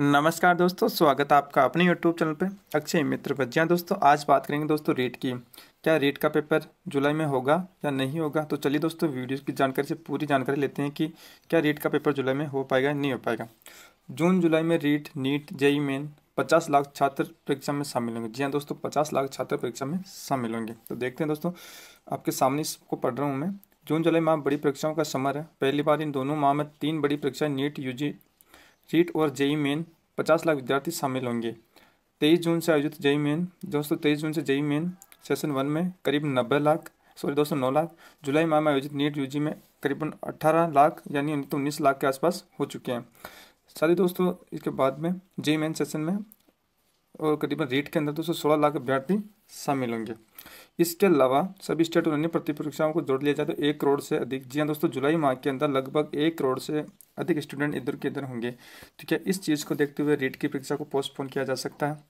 नमस्कार दोस्तों स्वागत है आपका अपने यूट्यूब चैनल पे अक्षय मित्र पर जी दोस्तों आज बात करेंगे दोस्तों रेट की क्या रेट का पेपर जुलाई में होगा या नहीं होगा तो चलिए दोस्तों वीडियो की जानकारी से पूरी जानकारी लेते हैं कि क्या रेट का पेपर जुलाई में हो पाएगा नहीं हो पाएगा जून जुलाई में रेट नीट जेई मेन पचास लाख छात्र परीक्षा में शामिल होंगे जी हाँ दोस्तों पचास लाख छात्र परीक्षा में शामिल होंगे तो देखते हैं दोस्तों आपके सामने इसको पढ़ रहा हूँ मैं जून जुलाई माह बड़ी परीक्षाओं का समर है पहली बार इन दोनों माह में तीन बड़ी परीक्षाएं नीट यूजी सीट और जेई मेन पचास लाख विद्यार्थी शामिल होंगे तेईस जून से आयोजित जेई मेन दोस्तों तेईस जून से जेई मेन सेशन वन में करीब नब्बे लाख सॉरी दोस्तों नौ लाख जुलाई माह में आयोजित नीट यूजी में करीबन अट्ठारह लाख यानी तो उन्नीस लाख के आसपास हो चुके हैं साथ ही दोस्तों इसके बाद में जेई मेन सेशन में और करीबन रीट के अंदर दोस्तों सोलह लाख अभ्यर्थी शामिल होंगे इसके अलावा सभी स्टेट और अन्य प्रतिपरीक्षाओं को जोड़ लिया जाए तो एक करोड़ से अधिक जी हाँ दोस्तों जुलाई माह के अंदर लगभग एक करोड़ से अधिक स्टूडेंट इधर के इधर होंगे तो क्या इस चीज़ को देखते हुए रीट की परीक्षा को पोस्टपोन किया जा सकता है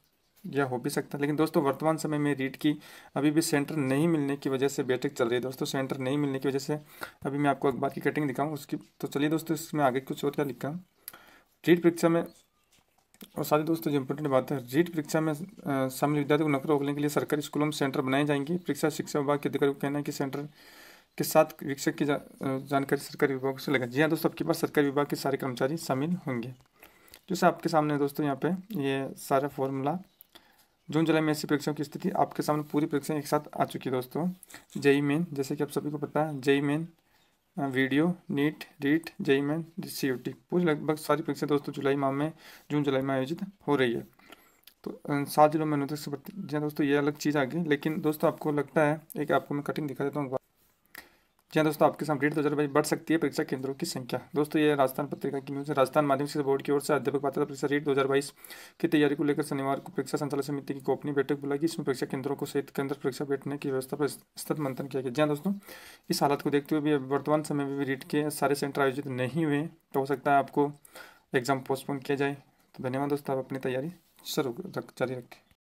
या हो भी सकता है लेकिन दोस्तों वर्तमान समय में रीट की अभी भी सेंटर नहीं मिलने की वजह से बैठक चल रही है दोस्तों सेंटर नहीं मिलने की वजह से अभी मैं आपको अखबार की कटिंग दिखाऊँ उसकी तो चलिए दोस्तों इसमें आगे कुछ और क्या लिखा रीट परीक्षा में और साथ ही दोस्तों जो इम्पोर्टेंट बात है रीट परीक्षा में शामिल विद्यार्थियों को नौकरी रोकने के लिए सरकारी स्कूलों में सेंटर बनाए जाएंगे परीक्षा शिक्षा विभाग के अधिकारियों का कहना है कि सेंटर के साथ शिक्षक की जा, जानकारी सरकारी विभाग से लगा जी हाँ दोस्तों आपके पास सरकारी विभाग के सारे कर्मचारी शामिल होंगे जैसे आपके सामने दोस्तों यहाँ पे ये सारा फॉर्मूला जून जुलाई में ऐसी परीक्षाओं की स्थिति आपके सामने पूरी परीक्षा एक साथ आ चुकी है दोस्तों जेई मेन जैसे कि आप सभी को पता है JEE Main video NEET REET JEE Main C U T पूरी लगभग सारी परीक्षा दोस्तों जुलाई माह में जून जुलाई में आयोजित हो रही है तो सात जिलों में अनुदेश जी हाँ दोस्तों ये अलग चीज़ आ गई लेकिन दोस्तों आपको लगता है एक आपको मैं कटिंग दिखा देता हूँ जी हाँ, दोस्तों आपके सामने दो हज़ार बाईस बढ़ सकती है परीक्षा केंद्रों की संख्या दोस्तों ये राजस्थान पत्रिका की न्यूज़ है राजस्थान माध्यमिक शिक्षा बोर्ड की ओर से अध्यापक पात्रता परीक्षा रेट बाईस की तैयारी को लेकर शनिवार को परीक्षा संचालन समिति की गोपनीय बैठक बुलाई गई इसमें परीक्षा केंद्रों को सहित केंद्र परीक्षा बैठने की व्यवस्था पर स्थित मंथन किया गया जी हाँ, दोस्तों इस हालत को देखते हुए भी वर्तमान समय में भी रीट के सारे सेंटर आयोजित नहीं हुए तो हो सकता है आपको एग्जाम पोस्टपोन किया जाए तो धन्यवाद दोस्तों आप अपनी तैयारी शुरू जारी रखें